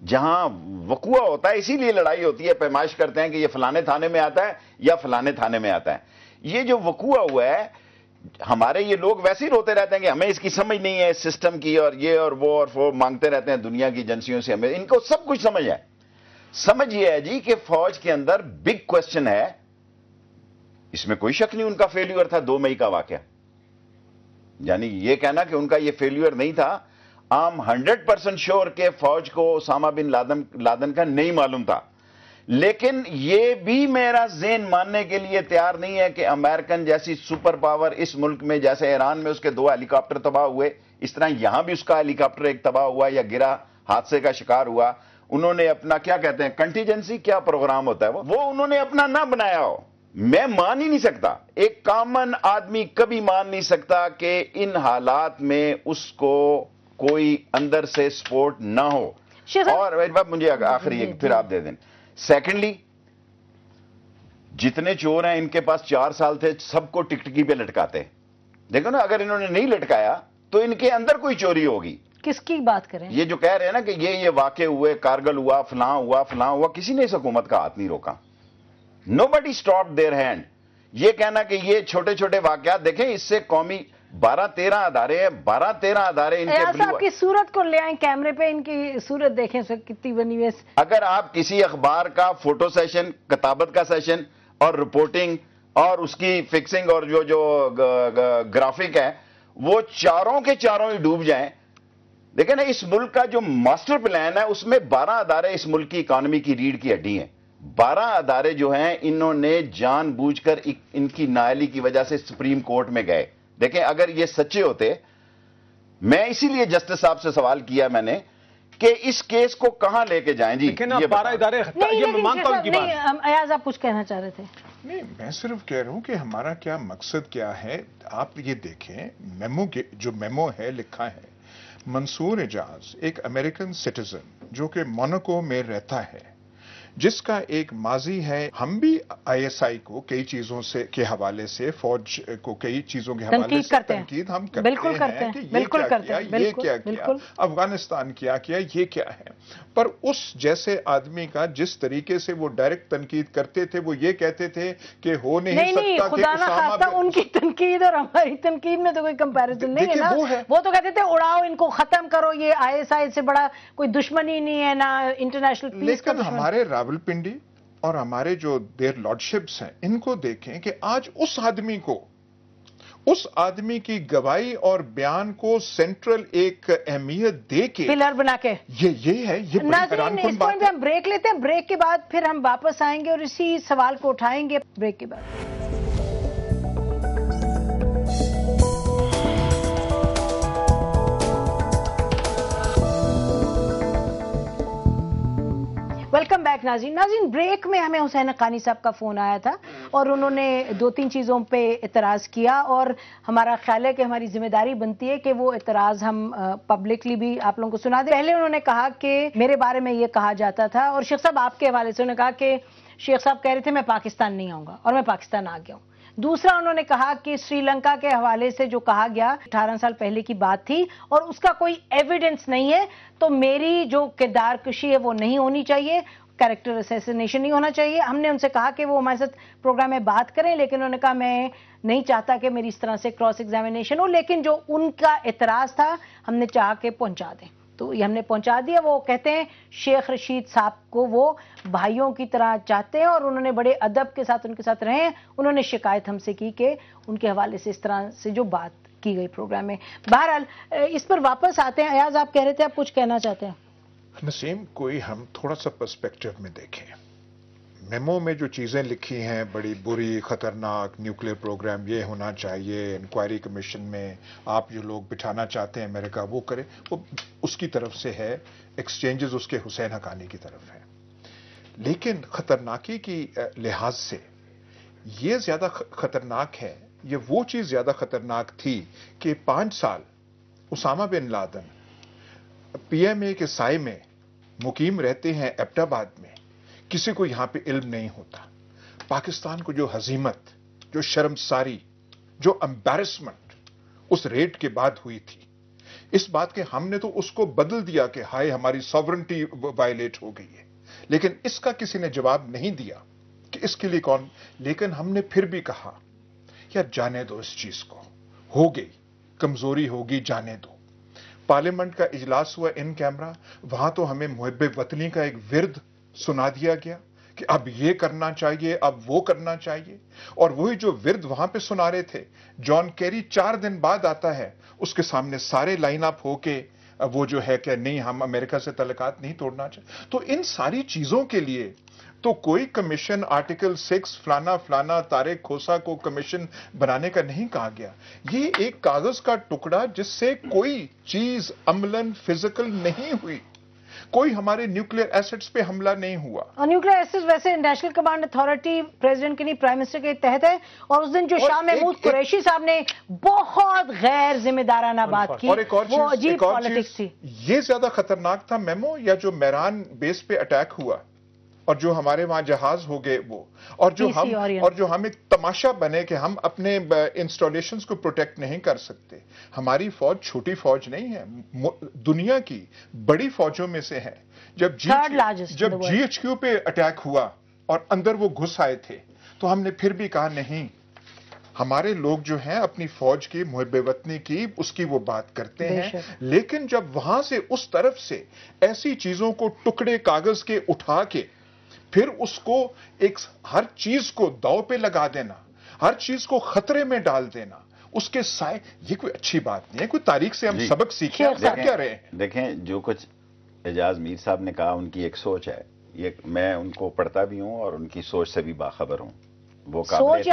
जहां वकुआ होता है इसीलिए लड़ाई होती है पैमाइश करते हैं कि ये फलाने थाने में आता है या फलाने थाने में आता है ये जो वकुआ हुआ है हमारे ये लोग वैसे ही रोते रहते हैं कि हमें इसकी समझ नहीं है सिस्टम की और ये और वो और वो मांगते रहते हैं दुनिया की एजेंसियों से हमें इनको सब कुछ समझ है समझ ये है जी कि फौज के अंदर बिग क्वेश्चन है इसमें कोई शक नहीं उनका फेल्यूअर था दो मई का वाक्य यानी यह कहना कि उनका यह फेल्यूअर नहीं था आम 100 परसेंट श्योर के फौज को सामा बिन लादन लादन का नहीं मालूम था लेकिन यह भी मेरा जेन मानने के लिए तैयार नहीं है कि अमेरिकन जैसी सुपर पावर इस मुल्क में जैसे ईरान में उसके दो हेलीकॉप्टर तबाह हुए इस तरह यहां भी उसका हेलीकॉप्टर एक तबाह हुआ या गिरा हादसे का शिकार हुआ उन्होंने अपना क्या कहते हैं कंटीजेंसी क्या प्रोग्राम होता है वो वो उन्होंने अपना ना बनाया हो मैं मान ही नहीं सकता एक कॉमन आदमी कभी मान नहीं सकता कि इन हालात में उसको कोई अंदर से सपोर्ट ना हो और मुझे आखिरी एक फिर आप दे दें सेकेंडली जितने चोर हैं इनके पास चार साल थे सबको टिकटकी पे लटकाते हैं देखो ना अगर इन्होंने नहीं लटकाया तो इनके अंदर कोई चोरी होगी किसकी बात करें ये जो कह रहे हैं ना कि ये ये वाक्य हुए कारगल हुआ फलां हुआ फलां हुआ किसी ने इस हुकूमत का हाथ नहीं रोका nobody stop their hand ये कहना कि ये छोटे छोटे वाकयात देखें इससे कौमी बारह तेरह अदारे हैं बारह तेरह अदारे इनके की सूरत को ले आए कैमरे पे इनकी सूरत देखें सर कितनी बनी हुई अगर आप किसी अखबार का फोटो सेशन किताबत का सेशन और रिपोर्टिंग और उसकी फिक्सिंग और जो जो ग्राफिक है वो चारों के चारों ही डूब देखे ना इस मुल्क का जो मास्टर प्लान है उसमें बारह अदारे इस मुल्क की इकॉनमी की रीढ़ की हड्डी है बारह अदारे जो हैं इन्होंने जानबूझकर इनकी नायली की वजह से सुप्रीम कोर्ट में गए देखें अगर ये सच्चे होते मैं इसीलिए जस्टिस साहब से सवाल किया मैंने कि इस केस को कहां लेके जाएं जी ये बारह इदारे मानता हूं अयाज आप कुछ कहना चाह रहे थे नहीं मैं सिर्फ कह रहा हूं कि हमारा क्या मकसद क्या है आप ये देखें मेमो के जो मेमो है लिखा है मंसूर एजाज एक अमेरिकन सिटीजन जो कि मोनको में रहता है जिसका एक माजी है हम भी आईएसआई को कई चीजों से के हवाले से फौज को कई चीजों के हवाले से तनकीद हम करते बिल्कुल हैं करते हैं कि ये बिल्कुल क्या करते किया हैं, ये क्या किया अफगानिस्तान क्या किया ये क्या है पर उस जैसे आदमी का जिस तरीके से वो डायरेक्ट तनकीद करते थे वो ये कहते थे कि हो नहीं, सकता उनकी तनकीद और हमारी तनकीद में तो कोई कंपेरिजन नहीं है ना वो, तो कहते थे उड़ाओ इनको खत्म करो ये आई से बड़ा कोई दुश्मनी नहीं है ना इंटरनेशनल लेकिन हमारे रावलपिंडी और हमारे जो देर लॉर्डशिप्स हैं इनको देखें कि आज उस आदमी को उस आदमी की गवाही और बयान को सेंट्रल एक अहमियत दे के पिलर बना के ये ये है ये पॉइंट पे हम ब्रेक लेते हैं ब्रेक के बाद फिर हम वापस आएंगे और इसी सवाल को उठाएंगे ब्रेक के बाद बैक नाजीन नाजीन ब्रेक में हमें हुसैन खानी साहब का फ़ोन आया था और उन्होंने दो तीन चीज़ों पे एतराज़ किया और हमारा ख्याल है कि हमारी जिम्मेदारी बनती है कि वो एतराज़ हम पब्लिकली भी आप लोगों को सुना दें पहले उन्होंने कहा कि मेरे बारे में ये कहा जाता था और शेख साहब आपके हवाले से उन्होंने कहा कि शेख साहब कह रहे थे मैं पाकिस्तान नहीं आऊंगा और मैं पाकिस्तान आ गया हूं दूसरा उन्होंने कहा कि श्रीलंका के हवाले से जो कहा गया 18 साल पहले की बात थी और उसका कोई एविडेंस नहीं है तो मेरी जो किरदार कशी है वो नहीं होनी चाहिए कैरेक्टर असेसिनेशन नहीं होना चाहिए हमने उनसे कहा कि वो हमारे साथ प्रोग्राम में बात करें लेकिन उन्होंने कहा मैं नहीं चाहता कि मेरी इस तरह से क्रॉस एग्जामिनेशन हो लेकिन जो उनका एतराज़ था हमने चाह के पहुंचा दें तो ये हमने पहुंचा दिया वो कहते हैं शेख रशीद साहब को वो भाइयों की तरह चाहते हैं और उन्होंने बड़े अदब के साथ उनके साथ रहे उन्होंने शिकायत हमसे की कि उनके हवाले से इस तरह से जो बात की गई प्रोग्राम में बहरहाल इस पर वापस आते हैं अयाज आप कह रहे थे आप कुछ कहना चाहते हैं नसीम कोई हम थोड़ा सा पर्सपेक्टिव में देखें मेमो में जो चीज़ें लिखी हैं बड़ी बुरी ख़तरनाक न्यूक्लियर प्रोग्राम ये होना चाहिए इंक्वायरी कमीशन में आप जो लोग बिठाना चाहते हैं अमेरिका वो करें वो उसकी तरफ से है एक्सचेंजेस उसके हुसैन हकानी की तरफ है लेकिन ख़तरनाकी की लिहाज से ये ज़्यादा ख़तरनाक है ये वो चीज़ ज़्यादा ख़तरनाक थी कि पाँच साल उसामा बिन लादन पीएमए के साय में मुकीम रहते हैं एबटाबाद में किसी को यहां पे इल्म नहीं होता पाकिस्तान को जो हजीमत जो शर्मसारी जो एम्बेरसमेंट उस रेट के बाद हुई थी इस बात के हमने तो उसको बदल दिया कि हाय हमारी सॉवरेंटी वायलेट हो गई है लेकिन इसका किसी ने जवाब नहीं दिया कि इसके लिए कौन लेकिन हमने फिर भी कहा यार जाने दो इस चीज को हो गई कमजोरी होगी जाने दो पार्लियामेंट का इजलास हुआ इन कैमरा वहां तो हमें मुहब वतनी का एक विरद सुना दिया गया कि अब ये करना चाहिए अब वो करना चाहिए और वही जो विरद वहां पे सुना रहे थे जॉन कैरी चार दिन बाद आता है उसके सामने सारे लाइन अप होके वो जो है कि नहीं हम अमेरिका से तलकात नहीं तोड़ना चाहिए तो इन सारी चीजों के लिए तो कोई कमीशन आर्टिकल सिक्स फलाना फलाना तारे खोसा को कमीशन बनाने का नहीं कहा गया ये एक कागज का टुकड़ा जिससे कोई चीज अमलन फिजिकल नहीं हुई कोई हमारे न्यूक्लियर एसेट्स पे हमला नहीं हुआ न्यूक्लियर एसेट्स वैसे नेशनल कमांड अथॉरिटी प्रेसिडेंट के नहीं प्राइम मिनिस्टर के तहत है और उस दिन जो शाह महमूद कुरैशी साहब ने बहुत गैर जिम्मेदाराना बात की और एक और वो अजीब पॉलिटिक्स थी ये ज्यादा खतरनाक था मेमो या जो मेहरान बेस पे अटैक हुआ और जो हमारे वहां जहाज हो गए वो और जो हम और जो हम एक तमाशा बने कि हम अपने इंस्टॉलेशन को प्रोटेक्ट नहीं कर सकते हमारी फौज छोटी फौज नहीं है दुनिया की बड़ी फौजों में से है जब जी जब जीएचक्यू पे अटैक हुआ और अंदर वो घुस आए थे तो हमने फिर भी कहा नहीं हमारे लोग जो हैं अपनी फौज की मुहबेवतनी की उसकी वो बात करते हैं लेकिन जब वहां से उस तरफ से ऐसी चीजों को टुकड़े कागज के उठा के फिर उसको एक हर चीज को दाव पे लगा देना हर चीज को खतरे में डाल देना उसके साय ये कोई अच्छी बात नहीं है कोई तारीख से हम सबक सीखे क्या क्या रहे हैं देखें जो कुछ एजाज मीर साहब ने कहा उनकी एक सोच है ये मैं उनको पढ़ता भी हूं और उनकी सोच से भी बाखबर हूं वो सोच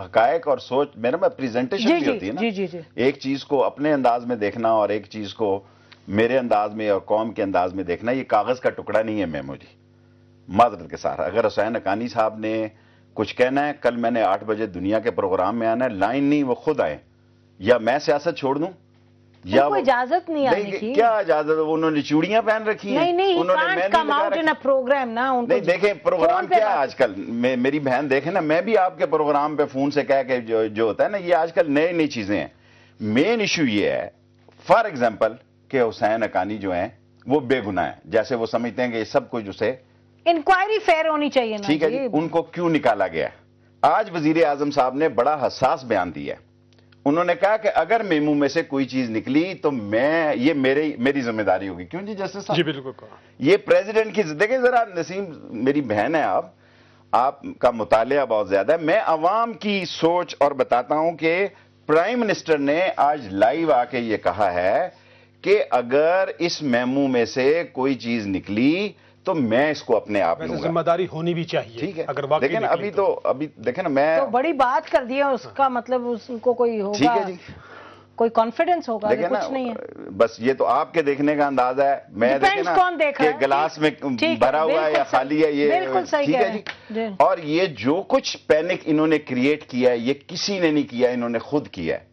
हकायक और सोच मेरे में प्रेजेंटेशन भी होती है ना जी, जी, जी. एक चीज को अपने अंदाज में देखना और एक चीज को मेरे अंदाज में और कौम के अंदाज में देखना ये कागज का टुकड़ा नहीं है मेमोरी माजरत के साथ अगर हुसैन अकानी साहब ने कुछ कहना है कल मैंने आठ बजे दुनिया के प्रोग्राम में आना है लाइन नहीं वो खुद आए या मैं सियासत छोड़ दूं या वो इजाजत नहीं आने की क्या इजाजत वो उन्होंने चूड़ियां पहन रखी हैं नहीं नहीं उन्होंने कम आउट इन प्रोग्राम ना उनको नहीं देखें प्रोग्राम क्या है आजकल मे, मेरी बहन देखे ना मैं भी आपके प्रोग्राम पे फोन से कह के जो, जो होता है ना ये आजकल नई नई चीजें हैं मेन इशू ये है फॉर एग्जाम्पल के हुसैन अकानी जो है वो बेगुना है जैसे वो समझते हैं कि सब कुछ उसे इंक्वायरी फेयर होनी चाहिए ना ठीक है जी उनको क्यों निकाला गया आज वजीर आजम साहब ने बड़ा हसास बयान दिया उन्होंने कहा कि अगर मेमू में से कोई चीज निकली तो मैं ये मेरे मेरी जिम्मेदारी होगी क्यों जी जस्टिस साहब जी बिल्कुल ये प्रेसिडेंट की देखिए जरा नसीम मेरी बहन है आप आपका मुतालिया बहुत ज्यादा है मैं अवाम की सोच और बताता हूं कि प्राइम मिनिस्टर ने आज लाइव आके ये कहा है कि अगर इस मेमू में से कोई चीज निकली तो मैं इसको अपने आप में जिम्मेदारी होनी भी चाहिए ठीक है अगर लेकिन अभी तो, अभी देखे ना मैं तो बड़ी बात कर दी है उसका मतलब उसको कोई होगा ठीक है जी कोई कॉन्फिडेंस होगा कुछ नहीं है बस ये तो आपके देखने का अंदाजा है मैं देखे ना कौन देखा है? गिलास में भरा हुआ है या खाली है ये ठीक है जी और ये जो कुछ पैनिक इन्होंने क्रिएट किया है ये किसी ने नहीं किया इन्होंने खुद किया है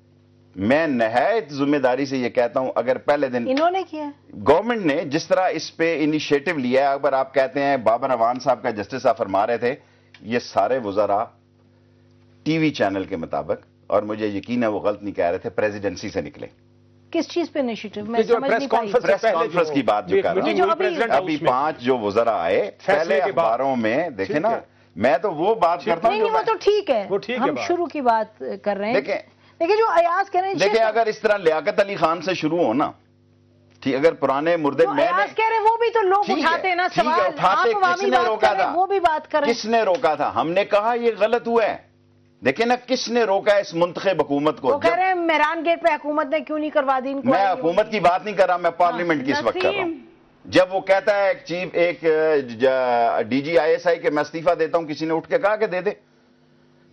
मैं नहायत जिम्मेदारी से ये कहता हूं अगर पहले दिन इन्होंने किया गवर्नमेंट ने जिस तरह इस पे इनिशिएटिव लिया है अगर आप कहते हैं बाबर अवान साहब का जस्टिस आप फरमा रहे थे ये सारे वजारा टीवी चैनल के मुताबिक और मुझे यकीन है वो गलत नहीं कह रहे थे प्रेसिडेंसी से निकले किस चीज पे इनिशिएटिव में जो प्रेस कॉन्फ्रेंस की बात जो कर रहा हूँ अभी पांच जो वजरा आए पहले अखबारों में देखे ना मैं तो वो बात करता हूँ वो तो ठीक है हम शुरू की बात कर रहे हैं देखिए जो अयाज कह रहे हैं देखिए अगर इस तरह लियाकत अली खान से शुरू हो ना ठीक अगर पुराने मुर्दे मैंने कह रहे वो भी तो लोग उठाते हैं ना सवाल उठाते किसने रोका था वो भी बात कर किसने रोका था हमने कहा ये गलत हुआ है देखिए ना किसने रोका इस मुंतब हुकूमत को कह रहे हैं मेहरान गेट पर हुकूमत ने क्यों नहीं करवा दी मैं हुकूमत की बात नहीं कर रहा मैं पार्लियामेंट की इस वक्त कर रहा हूं जब वो कहता है एक चीफ एक डीजी आईएसआई के मैं इस्तीफा देता हूं किसी ने उठ के कहा कि दे दे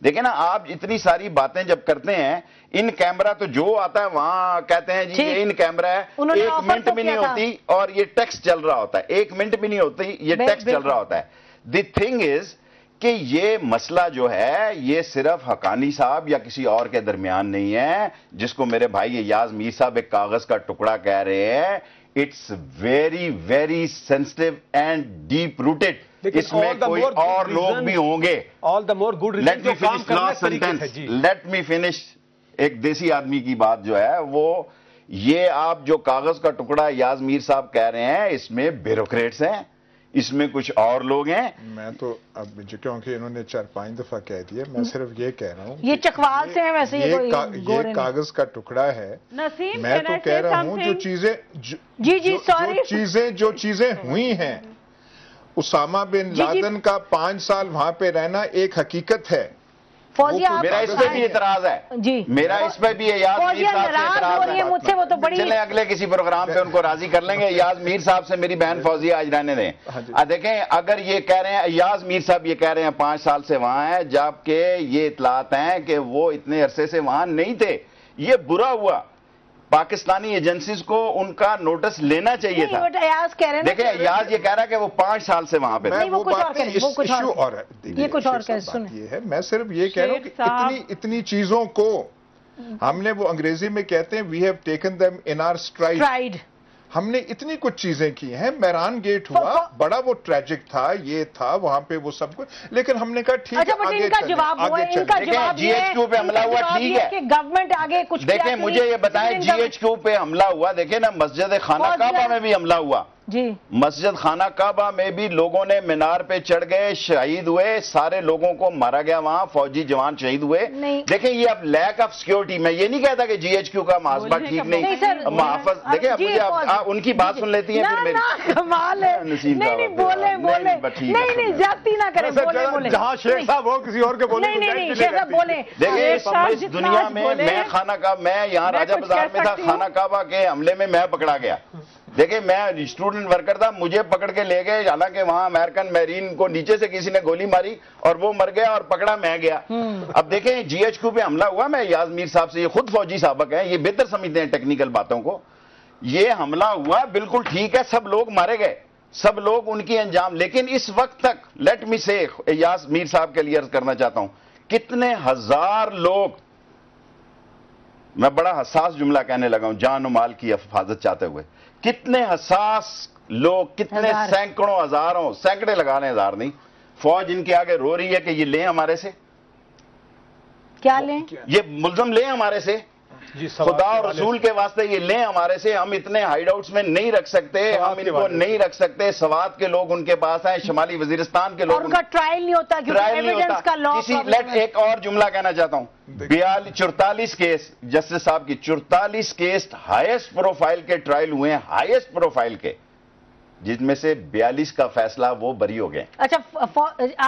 देखिए ना आप इतनी सारी बातें जब करते हैं इन कैमरा तो जो आता है वहां कहते हैं जी ये इन कैमरा है एक मिनट तो भी नहीं होती और ये टेक्स्ट चल रहा होता है एक मिनट भी नहीं होती ये टेक्स्ट चल रहा होता है द थिंग इज कि ये मसला जो है ये सिर्फ हकानी साहब या किसी और के दरमियान नहीं है जिसको मेरे भाई याज मीर साहब एक कागज का टुकड़ा कह रहे हैं it's very very sensitive and deep rooted इसमें कोई और लोग भी होंगे all the more good let me finish last sentence let me finish एक देसी आदमी की बात जो है वो ये आप जो कागज का टुकड़ा याज मीर साहब कह रहे हैं इसमें ब्यूरोक्रेट्स हैं इसमें कुछ और लोग हैं मैं तो अब क्योंकि इन्होंने चार पांच दफा कह दिया मैं हम्म। सिर्फ ये कह रहा हूँ ये चकवाल से है वैसे ये, ये, का, ये कागज का टुकड़ा है नसीम मैं तो कह रहा हूँ जो चीजें जी जी सॉरी चीजें जो चीजें हुई हैं उसामा बिन लादन का पांच साल वहां पे रहना एक हकीकत है तो मेरा इस पे भी इतराज है जी मेरा इस पे भी है याद मीर साहब से मुझसे वो तो बड़ी चले अगले किसी प्रोग्राम पे उनको राजी कर लेंगे याज मीर साहब से मेरी बहन फौजी आज रहने दें हाँ देखें अगर ये कह रहे हैं याज मीर साहब ये कह रहे हैं पांच साल से वहां है जबकि ये इतलात हैं कि वो इतने अरसे से वहां नहीं थे ये बुरा हुआ पाकिस्तानी एजेंसीज को उनका नोटिस लेना चाहिए था अयाज कह रहे देखिए अयाज ये कह रहा है कि वो पांच साल से वहां पे नहीं, वो, वो कुछ और कह वो कुछ और, ये कुछ और ये है मैं सिर्फ ये कह रहा हूँ कि इतनी इतनी चीजों को हमने वो अंग्रेजी में कहते हैं we have taken them in our stride हमने इतनी कुछ चीजें की हैं मैरान गेट हुआ बड़ा वो ट्रेजिक था ये था वहां पे वो सब कुछ लेकिन हमने कहा ठीक अच्छा, आगे इनका जवाब जीएचक्यू तो पे हमला हुआ ठीक है गवर्नमेंट आगे कुछ देखें मुझे ये बताएं जीएचक्यू पे हमला हुआ देखें ना मस्जिद खाना काबा में भी हमला हुआ जी मस्जिद खाना काबा में भी लोगों ने मीनार पे चढ़ गए शहीद हुए सारे लोगों को मारा गया वहाँ फौजी जवान शहीद हुए देखें ये अब लैक ऑफ सिक्योरिटी में ये नहीं कहता कि जीएचक्यू का मुआवजा ठीक नहीं, नहीं देखे अब मुझे आप उनकी बात सुन लेती है फिर मेरी कमाल है नहीं बोले बोले नहीं नहीं जाती ना बोले जहाँ शेख साहब हो किसी और के बोले नहीं नहीं शेख साहब बोले देखिए इस दुनिया में मैं खाना का मैं यहाँ राजा बाजार में था खाना काबा के हमले में मैं पकड़ा गया देखिए मैं स्टूडेंट वर्कर था मुझे पकड़ के ले गए हालांकि वहां अमेरिकन मैरीन को नीचे से किसी ने गोली मारी और वो मर गया और पकड़ा मैं गया हम्म। अब देखें जीएचक्यू पे हमला हुआ मैं याज मीर साहब से ये खुद फौजी सबक है ये बेहतर समझते हैं टेक्निकल बातों को ये हमला हुआ बिल्कुल ठीक है सब लोग मारे गए सब लोग उनकी अंजाम लेकिन इस वक्त तक लेट मी से यास मीर साहब के लिए अर्ज करना चाहता हूं कितने हजार लोग मैं बड़ा हसास जुमला कहने लगा हूं जान माल की हिफाजत चाहते हुए कितने हसास लोग कितने सैकड़ों हजारों सैकड़े लगा रहे हजार नहीं फौज इनके आगे रो रही है कि ये लें हमारे से क्या लें ये मुलजम लें हमारे से खुदा और रसूल के वास्ते ये लें हमारे से हम इतने हाइड आउट्स में नहीं रख सकते हम इनको नहीं रख सकते सवाद के लोग उनके पास आए शमाली वजीरस्तान के लोग उनका ट्रायल नहीं होता ट्रायल नहीं होता किसी लेट एक और जुमला कहना चाहता हूँ बयालीस चौतालीस केस जस्टिस साहब की चौतालीस केस हाईएस्ट प्रोफाइल के ट्रायल हुए हैं हाईएस्ट प्रोफाइल के जिसमें से 42 का फैसला वो बरी हो गए अच्छा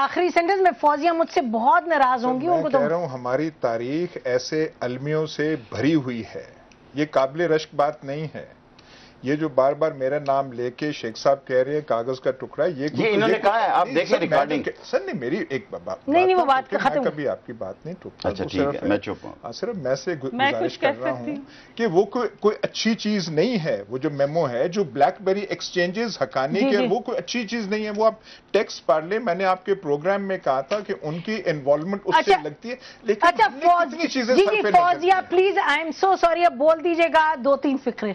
आखिरी सेंटेंस में फौजिया मुझसे बहुत नाराज होंगी तो उनको कह रहा हूँ हमारी तारीख ऐसे अलमियों से भरी हुई है ये काबिल रश्क बात नहीं है ये जो बार बार मेरा नाम लेके शेख साहब कह रहे हैं कागज का टुकड़ा ये, ये इन्होंने कहा है आप देखिए रिकॉर्डिंग सर नहीं मेरी एक बात नहीं नहीं वो बात तो खत्म कभी आपकी बात नहीं टुक अच्छा ठीक है मैं चुप हूं हाँ, सिर्फ मैं से गुजारिश कर रहा हूँ कि वो कोई अच्छी चीज नहीं है वो जो मेमो है जो ब्लैकबेरी एक्सचेंजेस हकाने के वो कोई अच्छी चीज नहीं है वो आप टेक्स्ट पढ़ ले मैंने आपके प्रोग्राम में कहा था कि उनकी इन्वॉल्वमेंट उससे अच्छा, लगती है लेकिन चीजें please I am so sorry अब बोल दीजिएगा दो तीन फिक्रें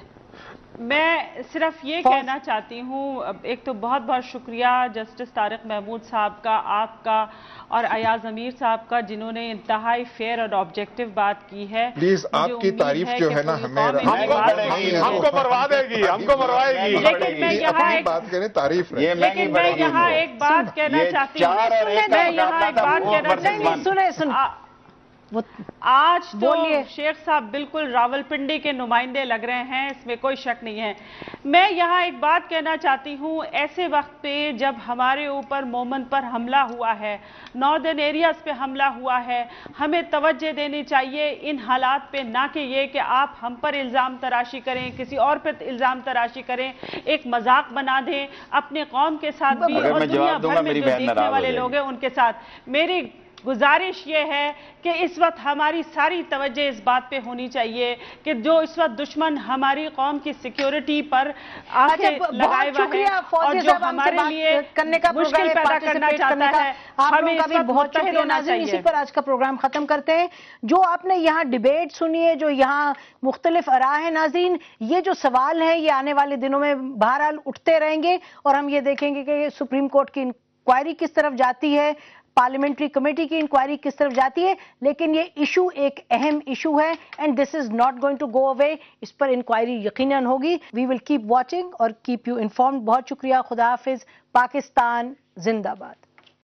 मैं सिर्फ ये कहना चाहती हूँ एक तो बहुत बहुत शुक्रिया जस्टिस तारक महमूद साहब का आपका और अयाज अमीर साहब का जिन्होंने इंतहाई फेयर और ऑब्जेक्टिव बात की है प्लीज आपकी तारीफ जो है ना हमें हमको मरवा देगी हमको मरवाएगी लेकिन मैं यहाँ एक बात कहने तारीफ लेकिन मैं यहाँ एक बात कहना चाहती हूँ मैं यहाँ एक बात कहना चाहती हूँ सुने सुन आज तो शेख साहब बिल्कुल रावलपिंडी के नुमाइंदे लग रहे हैं इसमें कोई शक नहीं है मैं यहाँ एक बात कहना चाहती हूँ ऐसे वक्त पे जब हमारे ऊपर मोमन पर हमला हुआ है नॉर्दर्न एरियाज पे हमला हुआ है हमें तवज्जो देनी चाहिए इन हालात पे ना कि ये कि आप हम पर इल्ज़ाम तराशी करें किसी और पर इल्ज़ाम तराशी करें एक मजाक बना दें अपने कौम के साथ भी और दुनिया भर में जो देखने वाले लोग हैं उनके साथ मेरी गुजारिश ये है कि इस वक्त हमारी सारी तवज्जो इस बात पे होनी चाहिए कि जो इस वक्त दुश्मन हमारी कौम की सिक्योरिटी पर आके अच्छा, लगाए हुए और जो हमारे लिए करने का मुश्किल पैदा करना चाहता है हमें इस वक्त बहुत होना चाहिए इसी पर आज का प्रोग्राम खत्म करते हैं जो आपने यहाँ डिबेट सुनी है जो यहाँ मुख्तलिफ अरा है नाजीन ये जो सवाल है ये आने वाले दिनों में बहरहाल उठते रहेंगे और हम ये देखेंगे कि सुप्रीम कोर्ट की इंक्वायरी किस तरफ जाती है पार्लियामेंट्री कमेटी की इंक्वायरी किस तरफ जाती है लेकिन ये इशू एक अहम इशू है and this is not going to go away इस पर इंक्वायरी यकीनन होगी वी विल कीप वॉचिंग और कीप यू इन्फॉर्म बहुत शुक्रिया खुदा हाफिज पाकिस्तान जिंदाबाद